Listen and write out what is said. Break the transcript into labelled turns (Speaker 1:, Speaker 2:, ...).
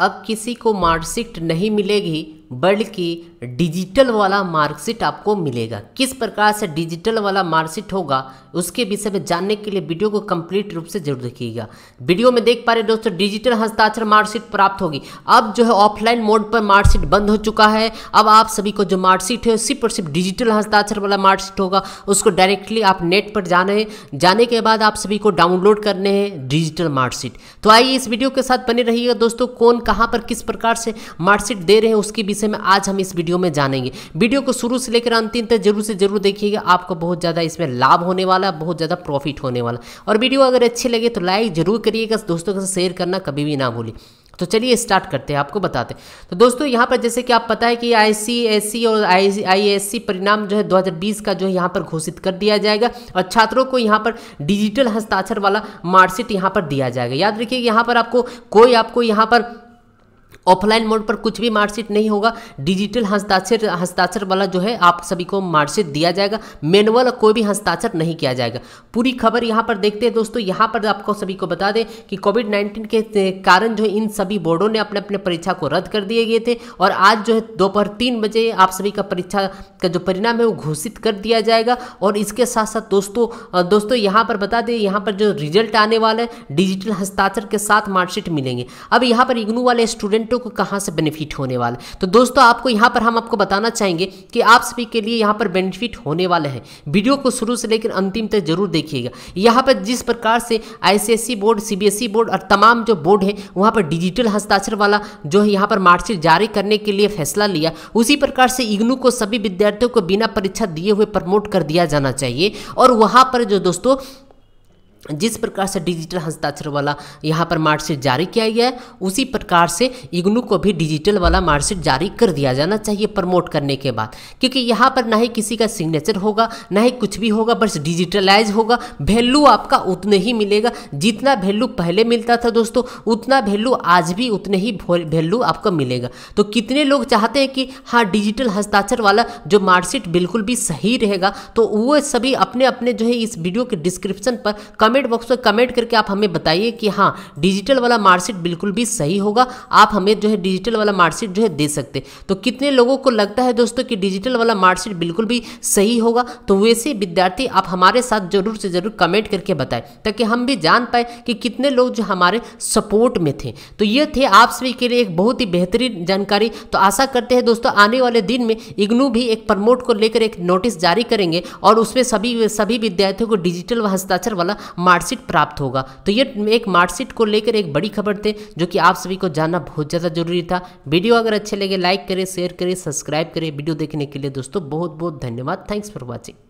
Speaker 1: अब किसी को मार्कशीट नहीं मिलेगी बल्कि डिजिटल वाला मार्कशीट आपको मिलेगा किस प्रकार से डिजिटल वाला मार्कशीट होगा उसके विषय में जानने के लिए वीडियो को कंप्लीट रूप से जरूर देखिएगा वीडियो में देख पा रहे दोस्तों डिजिटल हस्ताक्षर मार्कशीट प्राप्त होगी अब जो है ऑफलाइन मोड पर मार्कशीट बंद हो चुका है अब आप सभी को जो मार्कशीट है सिर्फ और सिर्फ डिजिटल हस्ताक्षर वाला मार्कशीट होगा उसको डायरेक्टली आप नेट पर जाने जाने के बाद आप सभी को डाउनलोड करने हैं डिजिटल मार्कशीट तो आइए इस वीडियो के साथ बने रहिएगा दोस्तों कौन कहाँ पर किस प्रकार से मार्कशीट दे रहे हैं उसकी विषय में आज हम इस वीडियो में जानेंगे वीडियो को शुरू से लेकर अंतिम तक जरूर से जरूर देखिएगा आपको बहुत ज़्यादा इसमें लाभ होने वाला बहुत ज़्यादा प्रॉफिट होने वाला और वीडियो अगर अच्छी लगे तो लाइक जरूर करिएगा दोस्तों के साथ शेयर करना कभी भी ना भूलें तो चलिए स्टार्ट करते हैं आपको बताते हैं तो दोस्तों यहाँ पर जैसे कि आप पता है कि आईसीएससी और आईएससी परिणाम जो है 2020 का जो है यहाँ पर घोषित कर दिया जाएगा और छात्रों को यहाँ पर डिजिटल हस्ताक्षर वाला मार्कशीट यहाँ पर दिया जाएगा याद रखिए यहाँ पर आपको कोई आपको यहाँ पर ऑफलाइन मोड पर कुछ भी मार्कशीट नहीं होगा डिजिटल हस्ताक्षर हस्ताक्षर वाला जो है आप सभी को मार्कशीट दिया जाएगा मैनुअल कोई भी हस्ताक्षर नहीं किया जाएगा पूरी खबर यहाँ पर देखते हैं दोस्तों यहाँ पर आपको सभी को बता दें कि कोविड नाइन्टीन के कारण जो इन सभी बोर्डों ने अपने अपने परीक्षा को रद्द कर दिए गए थे और आज जो है दोपहर तीन बजे आप सभी का परीक्षा का जो परिणाम है वो घोषित कर दिया जाएगा और इसके साथ साथ दोस्तों दोस्तों यहाँ पर बता दें यहाँ पर जो रिजल्ट आने वाला है डिजिटल हस्ताक्षर के साथ मार्कशीट मिलेंगे अब यहाँ पर इग्नू वाले स्टूडेंट स्टूडेंटों को कहाँ से बेनिफिट होने वाला तो दोस्तों आपको यहाँ पर हम आपको बताना चाहेंगे कि आप सभी के लिए यहाँ पर बेनिफिट होने वाले हैं वीडियो को शुरू से लेकर अंतिम तक जरूर देखिएगा यहाँ पर जिस प्रकार से I e board C e board और तमाम जो बोर्ड है वहाँ पर डिजिटल हस्ताक्षर वाला जो है यहाँ पर मार्कशीट जारी करने के लिए फैसला लिया उसी प्रकार से इग्नू को सभी विद्यार्थियों को बिना परीक्षा दिए हुए प्रमोट कर दिया जाना चाहिए और वहाँ पर जो दोस्तों जिस प्रकार से डिजिटल हस्ताक्षर वाला यहाँ पर मार्कशीट जारी किया गया है उसी प्रकार से इग्नू को भी डिजिटल वाला मार्कशीट जारी कर दिया जाना चाहिए प्रमोट करने के बाद क्योंकि यहाँ पर ना ही किसी का सिग्नेचर होगा ना ही कुछ भी होगा बस डिजिटलाइज होगा वैल्यू आपका उतने ही मिलेगा जितना वैल्यू पहले मिलता था दोस्तों उतना वैल्यू आज भी उतने ही वैल्यू आपको मिलेगा तो कितने लोग चाहते हैं कि हाँ डिजिटल हस्ताक्षर वाला जो मार्कशीट बिल्कुल भी सही रहेगा तो वो सभी अपने अपने जो है इस वीडियो के डिस्क्रिप्शन पर कम कमेंट बॉक्स में कमेंट करके आप हमें बताइए कि हाँ डिजिटल वाला मार्कशीट बिल्कुल भी सही होगा आप हमें जो है डिजिटल वाला मार्कशीट जो है दे सकते तो कितने लोगों को लगता है दोस्तों कि डिजिटल वाला मार्कशीट बिल्कुल भी सही होगा तो वैसे विद्यार्थी आप हमारे साथ जरूर से जरूर कमेंट करके बताएं ताकि हम भी जान पाए कि कितने लोग जो हमारे सपोर्ट में थे तो ये थे आप सभी के लिए एक बहुत ही बेहतरीन जानकारी तो आशा करते हैं दोस्तों आने वाले दिन में इग्नू भी एक प्रमोट को लेकर एक नोटिस जारी करेंगे और उसमें सभी सभी विद्यार्थियों को डिजिटल हस्ताक्षर वाला मार्कशीट प्राप्त होगा तो ये एक मार्कशीट को लेकर एक बड़ी खबर थी जो कि आप सभी को जानना बहुत ज़्यादा जरूरी था वीडियो अगर अच्छे लगे लाइक करें शेयर करें सब्सक्राइब करें वीडियो देखने के लिए दोस्तों बहुत बहुत धन्यवाद थैंक्स फॉर वॉचिंग